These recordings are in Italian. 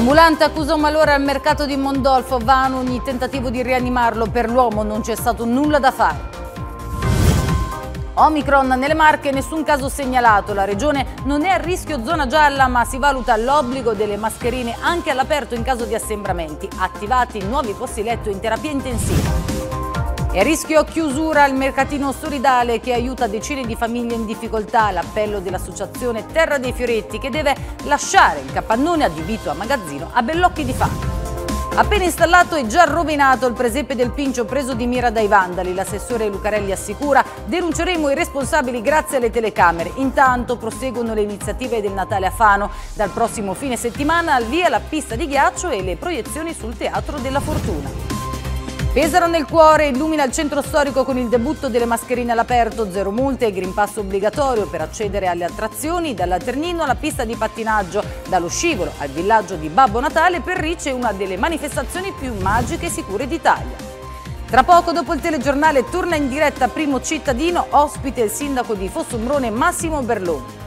Ambulante accusa un malore al mercato di Mondolfo, vano ogni tentativo di rianimarlo, per l'uomo non c'è stato nulla da fare. Omicron nelle Marche, nessun caso segnalato, la regione non è a rischio zona gialla ma si valuta l'obbligo delle mascherine anche all'aperto in caso di assembramenti, attivati nuovi posti letto in terapia intensiva. E rischio chiusura al mercatino solidale che aiuta decine di famiglie in difficoltà. L'appello dell'associazione Terra dei Fioretti che deve lasciare il capannone adibito a magazzino a Bellocchi di fame. Appena installato e già rovinato il presepe del Pincio preso di mira dai vandali, l'assessore Lucarelli assicura denunceremo i responsabili grazie alle telecamere. Intanto proseguono le iniziative del Natale a Fano. Dal prossimo fine settimana via la pista di ghiaccio e le proiezioni sul Teatro della Fortuna. Pesaro nel cuore illumina il centro storico con il debutto delle mascherine all'aperto, zero multe e green pass obbligatorio per accedere alle attrazioni, dalla Ternino alla pista di pattinaggio, dallo scivolo al villaggio di Babbo Natale, per Rice una delle manifestazioni più magiche e sicure d'Italia. Tra poco dopo il telegiornale torna in diretta Primo Cittadino, ospite il sindaco di Fossumbrone Massimo Berloni.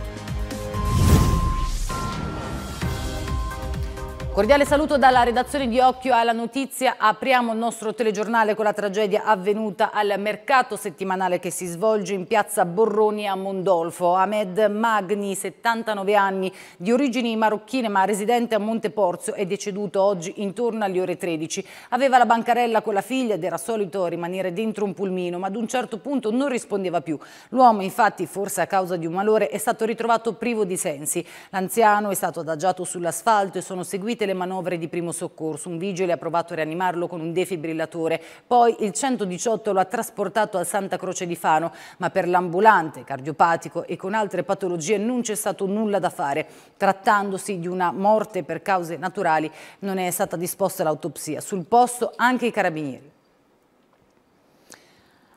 Cordiale saluto dalla redazione di Occhio alla Notizia. Apriamo il nostro telegiornale con la tragedia avvenuta al mercato settimanale che si svolge in piazza Borroni a Mondolfo. Ahmed Magni, 79 anni, di origini marocchine ma residente a Monteporzio, è deceduto oggi intorno alle ore 13. Aveva la bancarella con la figlia ed era solito rimanere dentro un pulmino, ma ad un certo punto non rispondeva più. L'uomo, infatti, forse a causa di un malore, è stato ritrovato privo di sensi. L'anziano è stato adagiato sull'asfalto e sono seguite tutte le manovre di primo soccorso. Un vigile ha provato a rianimarlo con un defibrillatore. Poi il 118 lo ha trasportato al Santa Croce di Fano, ma per l'ambulante, cardiopatico e con altre patologie non c'è stato nulla da fare. Trattandosi di una morte per cause naturali non è stata disposta l'autopsia. Sul posto anche i carabinieri.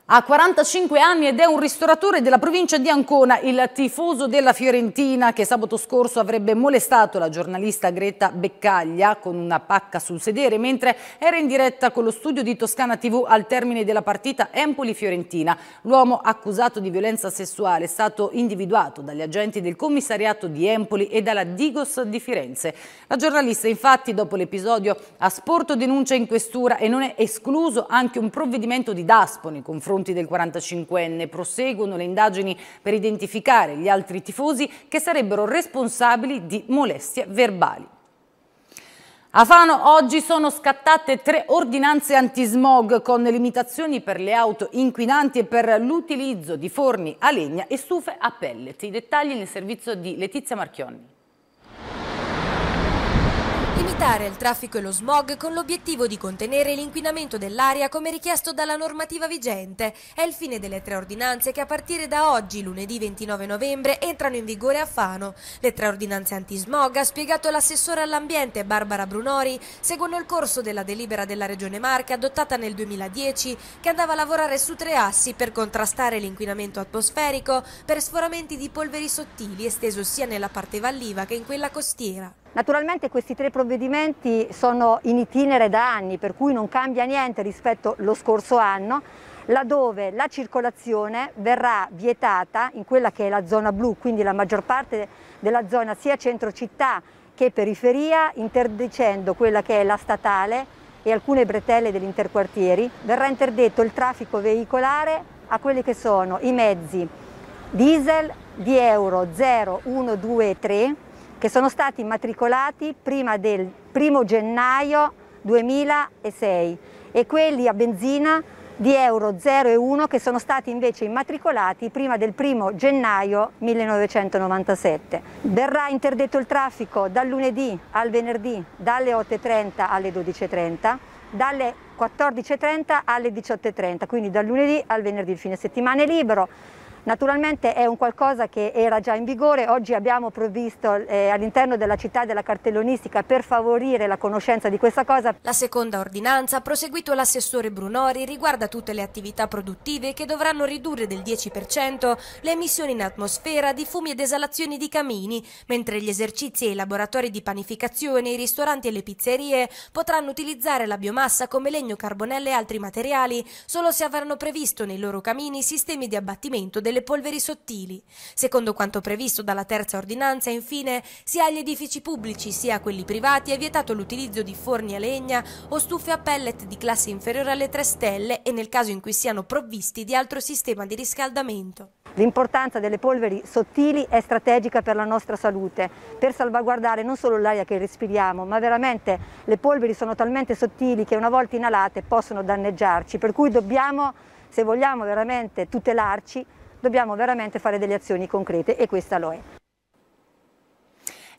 Ha 45 anni ed è un ristoratore della provincia di Ancona, il tifoso della Fiorentina che sabato scorso avrebbe molestato la giornalista Greta Beccaglia con una pacca sul sedere mentre era in diretta con lo studio di Toscana TV al termine della partita Empoli-Fiorentina. L'uomo accusato di violenza sessuale è stato individuato dagli agenti del commissariato di Empoli e dalla Digos di Firenze. La giornalista infatti dopo l'episodio ha sporto denuncia in questura e non è escluso anche un provvedimento di DASPO nei confronti confronti del 45enne. Proseguono le indagini per identificare gli altri tifosi che sarebbero responsabili di molestie verbali. A Fano oggi sono scattate tre ordinanze antismog con limitazioni per le auto inquinanti e per l'utilizzo di forni a legna e stufe a pellet. I dettagli nel servizio di Letizia Marchionni limitare il traffico e lo smog con l'obiettivo di contenere l'inquinamento dell'aria come richiesto dalla normativa vigente. È il fine delle tre ordinanze che a partire da oggi, lunedì 29 novembre, entrano in vigore a Fano. Le tre ordinanze antismog, ha spiegato l'assessore all'ambiente Barbara Brunori, seguono il corso della delibera della Regione Marche adottata nel 2010 che andava a lavorare su tre assi per contrastare l'inquinamento atmosferico per sforamenti di polveri sottili esteso sia nella parte valliva che in quella costiera. Naturalmente questi tre provvedimenti sono in itinere da anni, per cui non cambia niente rispetto allo scorso anno, laddove la circolazione verrà vietata in quella che è la zona blu, quindi la maggior parte della zona sia centro città che periferia, interdicendo quella che è la statale e alcune bretelle degli interquartieri, verrà interdetto il traffico veicolare a quelli che sono i mezzi diesel di Euro 0, 1, 2 e 3, che sono stati immatricolati prima del 1 gennaio 2006 e quelli a benzina di euro 0 e 1 che sono stati invece immatricolati prima del 1 gennaio 1997. Verrà interdetto il traffico dal lunedì al venerdì dalle 8.30 alle 12.30, dalle 14.30 alle 18.30, quindi dal lunedì al venerdì il fine settimana è libero Naturalmente è un qualcosa che era già in vigore, oggi abbiamo provvisto eh, all'interno della città della cartellonistica per favorire la conoscenza di questa cosa. La seconda ordinanza, proseguito l'assessore Brunori, riguarda tutte le attività produttive che dovranno ridurre del 10% le emissioni in atmosfera di fumi ed esalazioni di camini, mentre gli esercizi e i laboratori di panificazione, i ristoranti e le pizzerie potranno utilizzare la biomassa come legno, carbonelle e altri materiali solo se avranno previsto nei loro camini sistemi di abbattimento delle delle polveri sottili. Secondo quanto previsto dalla terza ordinanza, infine, sia agli edifici pubblici sia a quelli privati è vietato l'utilizzo di forni a legna o stufe a pellet di classe inferiore alle 3 stelle e nel caso in cui siano provvisti di altro sistema di riscaldamento. L'importanza delle polveri sottili è strategica per la nostra salute, per salvaguardare non solo l'aria che respiriamo, ma veramente le polveri sono talmente sottili che una volta inalate possono danneggiarci, per cui dobbiamo, se vogliamo veramente tutelarci, dobbiamo veramente fare delle azioni concrete e questa lo è.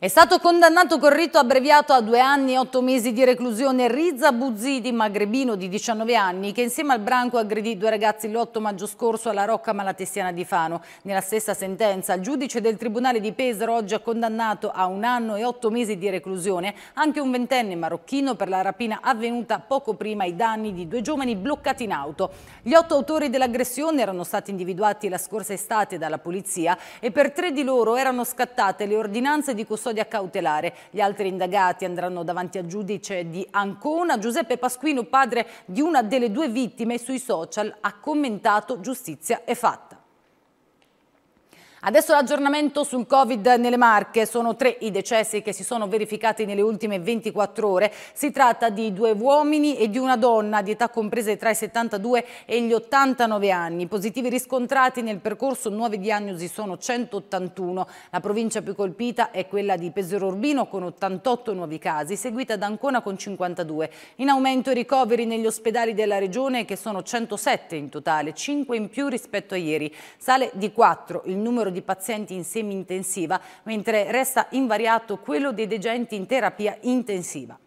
È stato condannato col rito abbreviato a due anni e otto mesi di reclusione Rizza Buzzidi, magrebino di 19 anni, che insieme al branco aggredì due ragazzi l'8 maggio scorso alla Rocca Malatestiana di Fano. Nella stessa sentenza, il giudice del Tribunale di Pesaro oggi ha condannato a un anno e otto mesi di reclusione anche un ventenne marocchino per la rapina avvenuta poco prima ai danni di due giovani bloccati in auto. Gli otto autori dell'aggressione erano stati individuati la scorsa estate dalla polizia e per tre di loro erano scattate le ordinanze di custodia custodia cautelare. Gli altri indagati andranno davanti a giudice di Ancona. Giuseppe Pasquino, padre di una delle due vittime, sui social ha commentato giustizia è fatta. Adesso l'aggiornamento sul Covid nelle Marche. Sono tre i decessi che si sono verificati nelle ultime 24 ore. Si tratta di due uomini e di una donna di età comprese tra i 72 e gli 89 anni. positivi riscontrati nel percorso nuove diagnosi sono 181. La provincia più colpita è quella di Pesero Urbino con 88 nuovi casi, seguita da Ancona con 52. In aumento i ricoveri negli ospedali della regione che sono 107 in totale, 5 in più rispetto a ieri. Sale di 4 il numero numero di pazienti in semi-intensiva, mentre resta invariato quello dei degenti in terapia intensiva.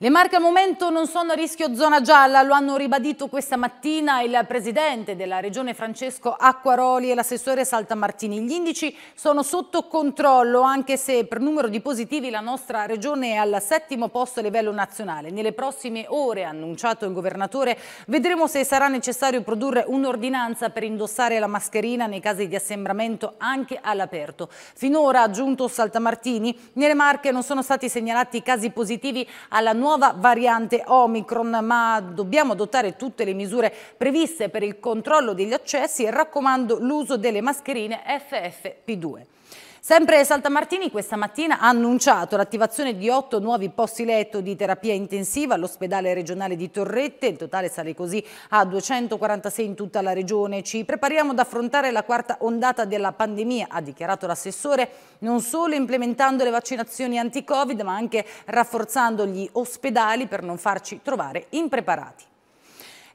Le Marche al momento non sono a rischio zona gialla, lo hanno ribadito questa mattina il presidente della regione Francesco Acquaroli e l'assessore Saltamartini. Gli indici sono sotto controllo anche se per numero di positivi la nostra regione è al settimo posto a livello nazionale. Nelle prossime ore, ha annunciato il governatore, vedremo se sarà necessario produrre un'ordinanza per indossare la mascherina nei casi di assembramento anche all'aperto. Finora, ha aggiunto Saltamartini, nelle Marche non sono stati segnalati casi positivi alla nuova nuova variante Omicron, ma dobbiamo adottare tutte le misure previste per il controllo degli accessi e raccomando l'uso delle mascherine FFP2. Sempre Saltamartini questa mattina ha annunciato l'attivazione di otto nuovi posti letto di terapia intensiva all'ospedale regionale di Torrette, il totale sale così a 246 in tutta la regione. Ci prepariamo ad affrontare la quarta ondata della pandemia, ha dichiarato l'assessore, non solo implementando le vaccinazioni anti-covid ma anche rafforzando gli ospedali per non farci trovare impreparati.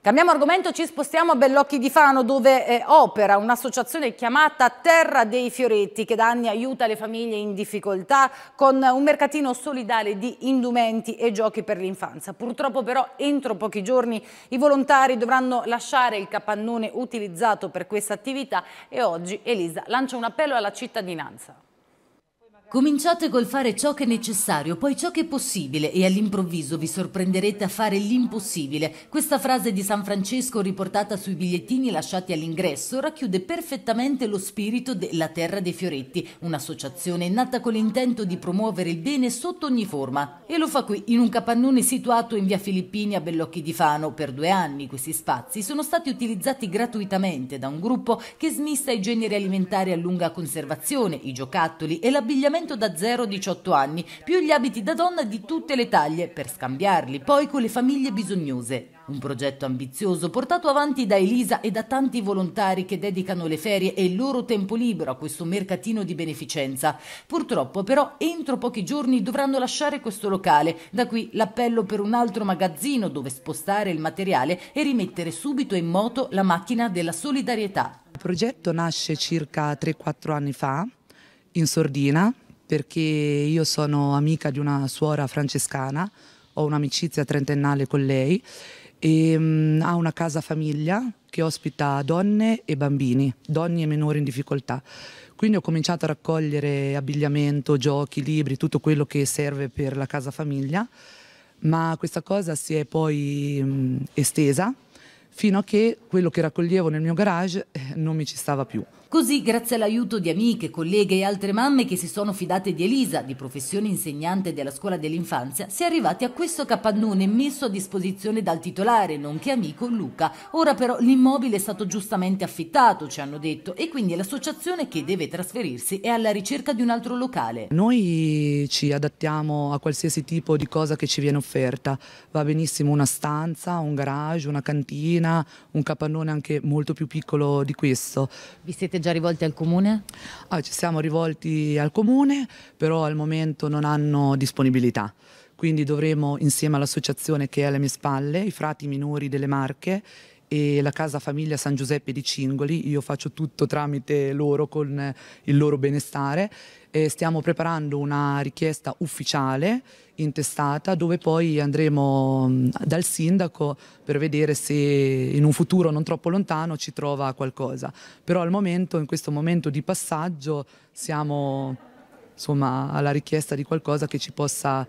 Cambiamo argomento, ci spostiamo a Bellocchi di Fano dove eh, opera un'associazione chiamata Terra dei Fioretti che da anni aiuta le famiglie in difficoltà con un mercatino solidale di indumenti e giochi per l'infanzia. Purtroppo però entro pochi giorni i volontari dovranno lasciare il capannone utilizzato per questa attività e oggi Elisa lancia un appello alla cittadinanza. Cominciate col fare ciò che è necessario, poi ciò che è possibile e all'improvviso vi sorprenderete a fare l'impossibile. Questa frase di San Francesco riportata sui bigliettini lasciati all'ingresso racchiude perfettamente lo spirito della Terra dei Fioretti, un'associazione nata con l'intento di promuovere il bene sotto ogni forma. E lo fa qui, in un capannone situato in via Filippini a Bellocchi di Fano. Per due anni questi spazi sono stati utilizzati gratuitamente da un gruppo che smista i generi alimentari a lunga conservazione, i giocattoli e l'abbigliamento abbigliamento da 0 a 18 anni, più gli abiti da donna di tutte le taglie, per scambiarli poi con le famiglie bisognose. Un progetto ambizioso portato avanti da Elisa e da tanti volontari che dedicano le ferie e il loro tempo libero a questo mercatino di beneficenza. Purtroppo però entro pochi giorni dovranno lasciare questo locale, da qui l'appello per un altro magazzino dove spostare il materiale e rimettere subito in moto la macchina della solidarietà. Il progetto nasce circa 3-4 anni fa in sordina perché io sono amica di una suora francescana, ho un'amicizia trentennale con lei e mh, mm, ha una casa famiglia che ospita donne e bambini, donne e minori in difficoltà. Quindi ho cominciato a raccogliere abbigliamento, giochi, libri, tutto quello che serve per la casa famiglia, ma questa cosa si è poi mh, mm, estesa fino a che quello che raccoglievo nel mio garage eh, non mi ci stava più. Così, grazie all'aiuto di amiche, colleghe e altre mamme che si sono fidate di Elisa, di professione insegnante della scuola dell'infanzia, si è arrivati a questo capannone messo a disposizione dal titolare, nonché amico Luca. Ora però l'immobile è stato giustamente affittato, ci hanno detto, e quindi l'associazione che deve trasferirsi è alla ricerca di un altro locale. Noi ci adattiamo a qualsiasi tipo di cosa che ci viene offerta. Va benissimo una stanza, un garage, una cantina, un capannone anche molto più piccolo di questo. Vi siete già rivolti al comune? Ah, ci siamo rivolti al comune, però al momento non hanno disponibilità. Quindi dovremo, insieme all'associazione che è alle mie spalle, i frati minori delle Marche e la casa famiglia San Giuseppe di Cingoli, io faccio tutto tramite loro con il loro benestare e stiamo preparando una richiesta ufficiale in testata dove poi andremo mm, dal sindaco per vedere se in un futuro non troppo lontano ci trova qualcosa. Però al momento, in questo momento di passaggio, siamo insomma, alla richiesta di qualcosa che ci possa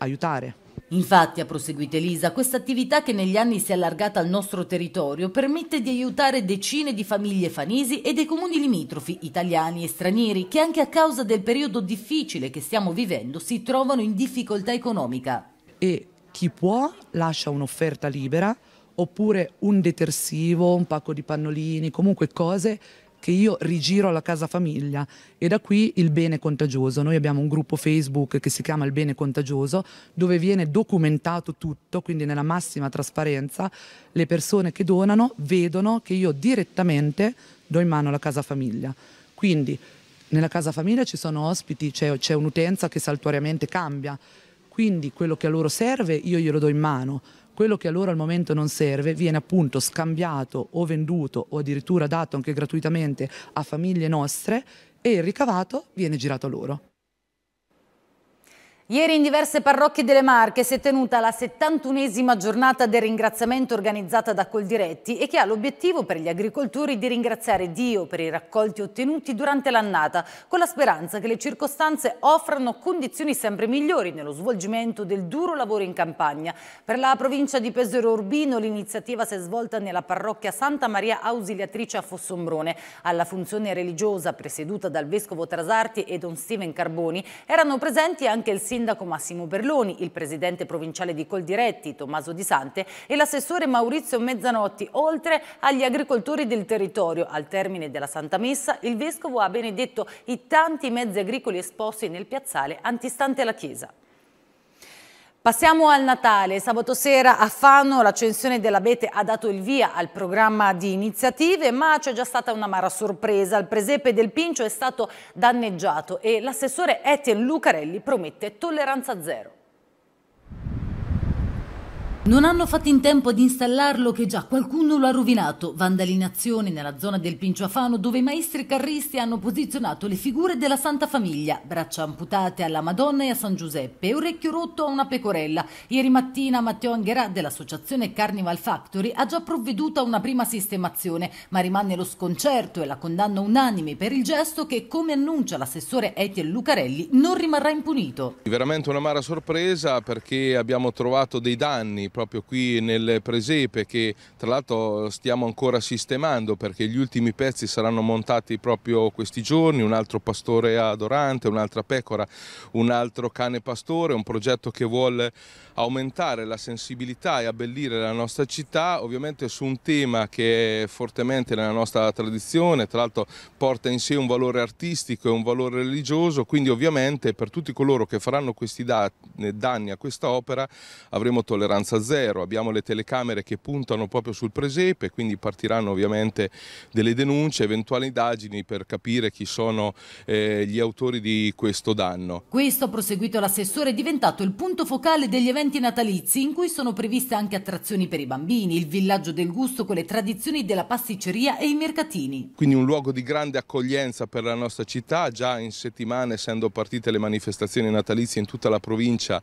aiutare. Infatti, ha proseguito Elisa, questa attività che negli anni si è allargata al nostro territorio permette di aiutare decine di famiglie fanisi e dei comuni limitrofi, italiani e stranieri, che anche a causa del periodo difficile che stiamo vivendo si trovano in difficoltà economica. E chi può lascia un'offerta libera oppure un detersivo, un pacco di pannolini, comunque cose che io rigiro alla casa famiglia e da qui il bene contagioso. Noi abbiamo un gruppo Facebook che si chiama Il bene contagioso dove viene documentato tutto, quindi nella massima trasparenza le persone che donano vedono che io direttamente do in mano la casa famiglia. Quindi nella casa famiglia ci sono ospiti, c'è, un'utenza che saltuariamente cambia, quindi quello che a loro serve io glielo do in mano quello che allora al momento non serve viene appunto scambiato o venduto o addirittura dato anche gratuitamente a famiglie nostre e il ricavato viene girato a loro. Ieri in diverse parrocchie delle Marche si è tenuta la 71esima giornata del ringraziamento organizzata da Coldiretti e che ha l'obiettivo per gli agricoltori di ringraziare Dio per i raccolti ottenuti durante l'annata, con la speranza che le circostanze offrano condizioni sempre migliori nello svolgimento del duro lavoro in campagna. Per la provincia di Pesero Urbino l'iniziativa si è svolta nella parrocchia Santa Maria Ausiliatrice a Fossombrone. Alla funzione religiosa presieduta dal vescovo Trasarti e don Steven Carboni erano presenti anche il sindaco sindaco Massimo Berloni, il presidente provinciale di Coldiretti Tommaso Di Sante e l'assessore Maurizio Mezzanotti, oltre agli agricoltori del territorio. Al termine della Santa Messa il vescovo ha benedetto i tanti mezzi agricoli esposti nel piazzale antistante la chiesa. Passiamo al Natale. Sabato sera a Fano l'accensione dell'abete ha dato il via al programma di iniziative, ma c'è già stata una un'amara sorpresa. Il presepe del Pincio è stato danneggiato e l'assessore Etienne Lucarelli promette tolleranza zero. Non hanno fatto in tempo ad installarlo che già qualcuno lo ha rovinato. Vandalinazione nella zona del Pinciafano dove i maestri carristi hanno posizionato le figure della Santa Famiglia, braccia amputate alla Madonna e a San Giuseppe e orecchio rotto a una pecorella. Ieri mattina Matteo Angherà dell'associazione Carnival Factory ha già provveduto a una prima sistemazione, ma rimane lo sconcerto e la condanna unanime per il gesto che, come annuncia l'assessore Etiel Lucarelli, non rimarrà impunito. Veramente una mara sorpresa perché abbiamo trovato dei danni proprio qui nel Presepe che tra l'altro stiamo ancora sistemando perché gli ultimi pezzi saranno montati proprio questi giorni, un altro pastore adorante, un'altra pecora, un altro cane pastore, un progetto che vuole aumentare la sensibilità e abbellire la nostra città, ovviamente su un tema che è fortemente nella nostra tradizione, tra l'altro porta in sé un valore artistico e un valore religioso, quindi ovviamente per tutti coloro che faranno questi danni a questa opera avremo tolleranza zero, abbiamo le telecamere che puntano proprio sul presepe, quindi partiranno ovviamente delle denunce, eventuali indagini per capire chi sono eh, gli autori di questo danno. Questo, proseguito l'assessore, è diventato il punto focale degli eventi natalizi in cui sono previste anche attrazioni per i bambini, il villaggio del gusto con le tradizioni della pasticceria e i mercatini. Quindi un luogo di grande accoglienza per la nostra città, già in settimana essendo partite le manifestazioni natalizie in tutta la provincia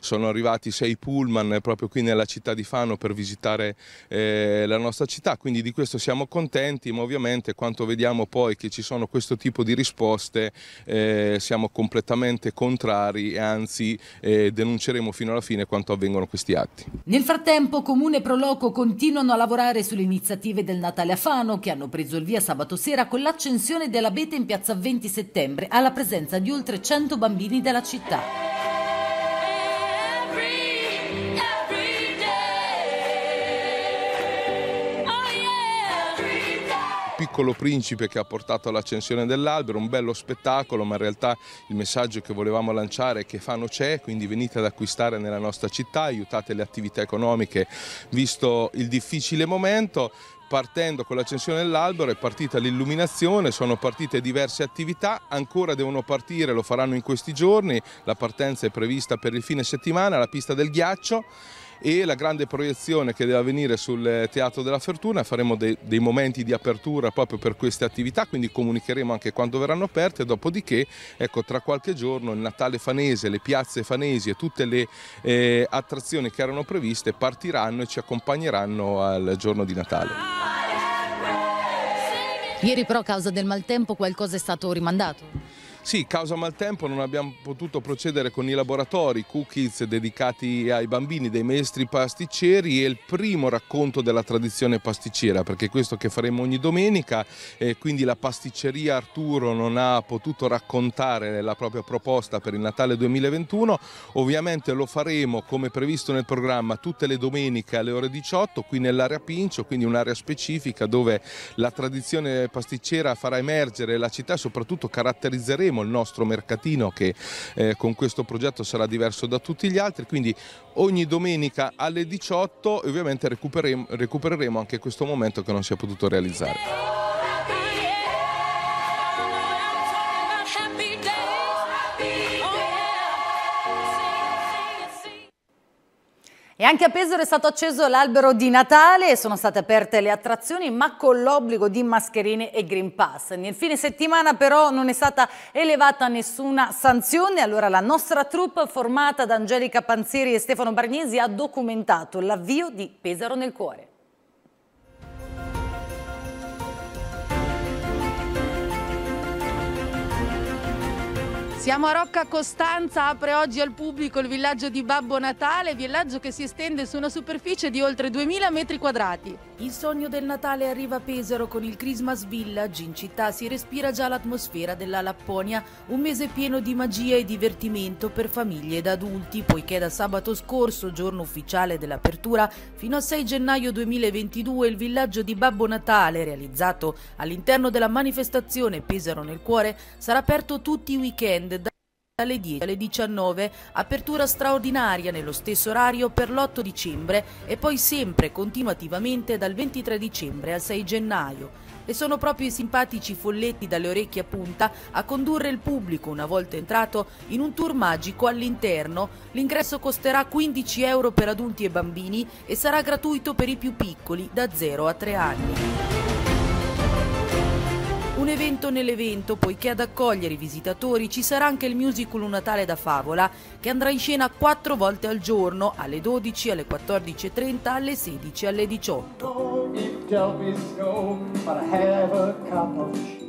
sono arrivati sei pullman proprio qui qui nella città di Fano per visitare eh, la nostra città, quindi di questo siamo contenti, ma ovviamente quanto vediamo poi che ci sono questo tipo di risposte eh, siamo completamente contrari e anzi eh, denunceremo fino alla fine quanto avvengono questi atti. Nel frattempo Comune e Proloco continuano a lavorare sulle iniziative del Natale a Fano che hanno preso il via sabato sera con l'accensione dell'abete in piazza 20 settembre alla presenza di oltre 100 bambini della città. piccolo principe che ha portato all'accensione dell'albero, un bello spettacolo, ma in realtà il messaggio che volevamo lanciare è che Fano c'è, quindi venite ad acquistare nella nostra città, aiutate le attività economiche visto il difficile momento partendo con l'accensione dell'albero è partita l'illuminazione, sono partite diverse attività, ancora devono partire, lo faranno in questi giorni, la partenza è prevista per il fine settimana, la pista del ghiaccio e la grande proiezione che deve avvenire sul eh, Teatro della Fortuna, faremo dei, dei momenti di apertura proprio per queste attività, quindi comunicheremo anche quando verranno aperte, dopodiché ecco, tra qualche giorno il Natale fanese, le piazze fanesi e tutte le eh, attrazioni che erano previste partiranno e ci accompagneranno al giorno di Natale. Ieri però a causa del maltempo qualcosa è stato rimandato? Sì, causa maltempo non abbiamo potuto procedere con i laboratori, cookies dedicati ai bambini dei maestri pasticceri e il primo racconto della tradizione pasticcera, perché è questo che faremo ogni domenica e quindi la pasticceria Arturo non ha potuto raccontare la propria proposta per il Natale 2021, ovviamente lo faremo come previsto nel programma tutte le domeniche alle ore 18 qui nell'area Pincio, quindi un'area specifica dove la tradizione pasticcera farà emergere la città e soprattutto caratterizzeremo faremo, il nostro mercatino che eh, con questo progetto sarà diverso da tutti gli altri, quindi ogni domenica alle 18 e ovviamente recupereremo, recupereremo anche questo momento che non si è potuto realizzare. E anche a Pesaro è stato acceso l'albero di Natale sono state aperte le attrazioni ma con l'obbligo di mascherine e Green Pass. Nel fine settimana però non è stata elevata nessuna sanzione, allora la nostra troupe formata da Angelica Panzieri e Stefano Barnesi ha documentato l'avvio di Pesaro nel cuore. Siamo a Rocca Costanza, apre oggi al pubblico il villaggio di Babbo Natale, villaggio che si estende su una superficie di oltre 2000 metri quadrati. Il sogno del Natale arriva a Pesaro con il Christmas Village, in città si respira già l'atmosfera della Lapponia, un mese pieno di magia e divertimento per famiglie ed adulti, poiché da sabato scorso, giorno ufficiale dell'apertura, fino a 6 gennaio 2022 il villaggio di Babbo Natale, realizzato all'interno della manifestazione Pesaro nel cuore, sarà aperto tutti i weekend alle 10 alle 19, apertura straordinaria nello stesso orario per l'8 dicembre e poi sempre continuativamente dal 23 dicembre al 6 gennaio. E sono proprio i simpatici folletti dalle orecchie a punta a condurre il pubblico, una volta entrato, in un tour magico all'interno. L'ingresso costerà 15 euro per adulti e bambini e sarà gratuito per i più piccoli, da 0 a 3 anni. Un evento nell'evento, poiché ad accogliere i visitatori ci sarà anche il musical Un Natale da Favola, che andrà in scena quattro volte al giorno, alle 12, alle 14.30, alle 16 alle 18.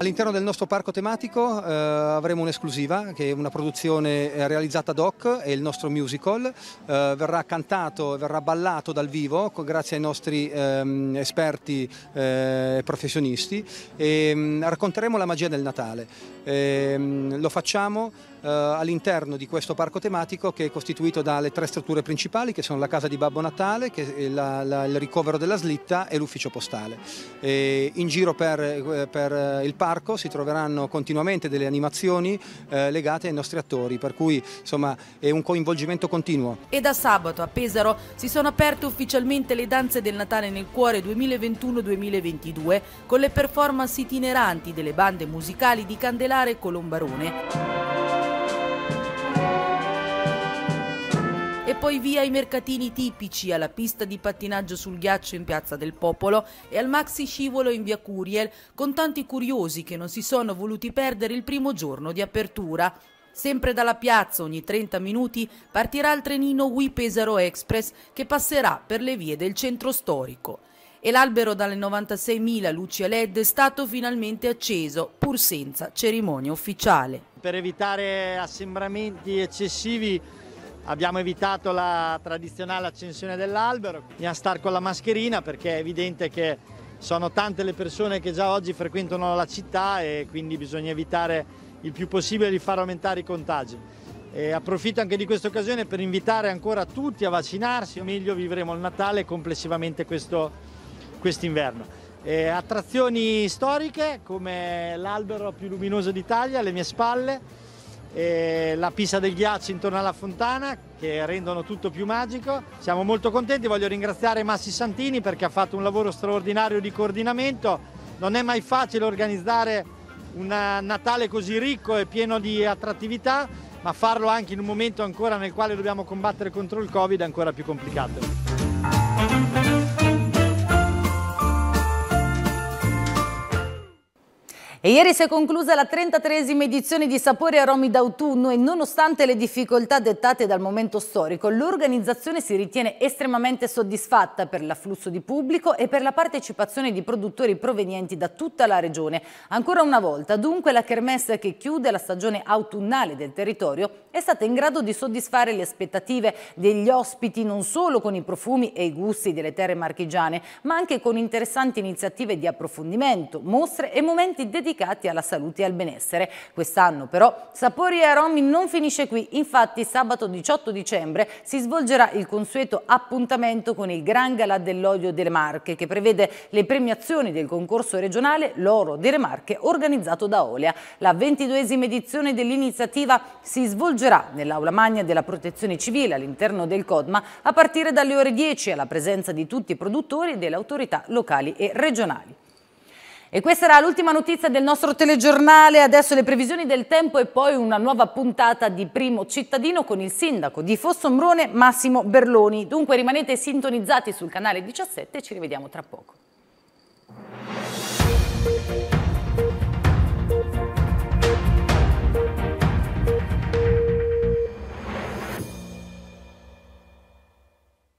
All'interno del nostro parco tematico eh, avremo un'esclusiva che è una produzione eh, realizzata ad hoc, è il nostro musical, eh, verrà cantato e verrà ballato dal vivo grazie ai nostri ehm, esperti eh, professionisti e ehm, racconteremo la magia del Natale. E, ehm, lo facciamo eh, all'interno di questo parco tematico che è costituito dalle tre strutture principali che sono la casa di Babbo Natale, la, la, il ricovero della slitta e l'ufficio postale. E in giro per, eh, per il parco parco si troveranno continuamente delle animazioni eh, legate ai nostri attori, per cui insomma è un coinvolgimento continuo. E da sabato a Pesaro si sono aperte ufficialmente le danze del Natale nel cuore 2021-2022 con le performance itineranti delle bande musicali di Candelare e Colombarone. e poi via ai mercatini tipici, alla pista di pattinaggio sul ghiaccio in Piazza del Popolo e al maxi scivolo in via Curiel, con tanti curiosi che non si sono voluti perdere il primo giorno di apertura. Sempre dalla piazza ogni 30 minuti partirà il trenino We Pesaro Express che passerà per le vie del centro storico. E l'albero dalle 96.000 luci a LED è stato finalmente acceso, pur senza cerimonia ufficiale. Per evitare assembramenti eccessivi Abbiamo evitato la tradizionale accensione dell'albero, a star con la mascherina perché è evidente che sono tante le persone che già oggi frequentano la città e quindi bisogna evitare il più possibile di far aumentare i contagi. E approfitto anche di questa occasione per invitare ancora tutti a vaccinarsi, o meglio vivremo il Natale complessivamente quest'inverno. Quest attrazioni storiche come l'albero più luminoso d'Italia alle mie spalle, e la pista del ghiaccio intorno alla fontana che rendono tutto più magico. Siamo molto contenti, voglio ringraziare Massi Santini perché ha fatto un lavoro straordinario di coordinamento. Non è mai facile organizzare un Natale così ricco e pieno di attrattività, ma farlo anche in un momento ancora nel quale dobbiamo combattere contro il Covid è ancora più complicato. E ieri si è conclusa la 33esima edizione di Sapore Aromi d'autunno e nonostante le difficoltà dettate dal momento storico, l'organizzazione si ritiene estremamente soddisfatta per l'afflusso di pubblico e per la partecipazione di produttori provenienti da tutta la regione. Ancora una volta, dunque, la Kermesse che chiude la stagione autunnale del territorio è stata in grado di soddisfare le aspettative degli ospiti non solo con i profumi e i gusti delle terre marchigiane, ma anche con interessanti iniziative di approfondimento, mostre e momenti dedicati dedicati alla salute e al benessere. Quest'anno però Sapori e Aromi non finisce qui, infatti sabato 18 dicembre si svolgerà il consueto appuntamento con il Gran Galà dell'Olio delle Marche che prevede le premiazioni del concorso regionale L'Oro delle Marche organizzato da Olea. La 22esima edizione dell'iniziativa si svolgerà nell'aula magna della protezione civile all'interno del CODMA a partire dalle ore 10 alla presenza di tutti i produttori e delle autorità locali e regionali. E questa era l'ultima notizia del nostro telegiornale, adesso le previsioni del tempo e poi una nuova puntata di Primo Cittadino con il sindaco di Fossombrone Massimo Berloni. Dunque rimanete sintonizzati sul canale 17 e ci rivediamo tra poco.